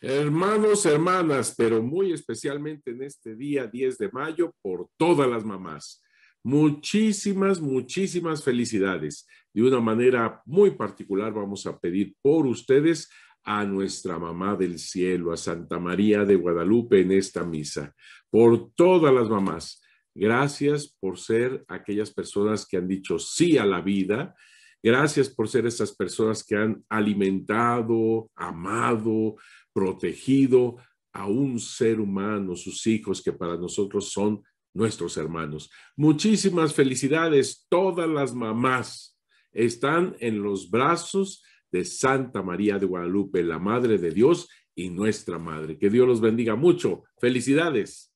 Hermanos, hermanas, pero muy especialmente en este día 10 de mayo, por todas las mamás. Muchísimas, muchísimas felicidades. De una manera muy particular vamos a pedir por ustedes a nuestra mamá del cielo, a Santa María de Guadalupe en esta misa. Por todas las mamás, gracias por ser aquellas personas que han dicho sí a la vida, Gracias por ser esas personas que han alimentado, amado, protegido a un ser humano, sus hijos, que para nosotros son nuestros hermanos. Muchísimas felicidades. Todas las mamás están en los brazos de Santa María de Guadalupe, la Madre de Dios y nuestra Madre. Que Dios los bendiga mucho. Felicidades.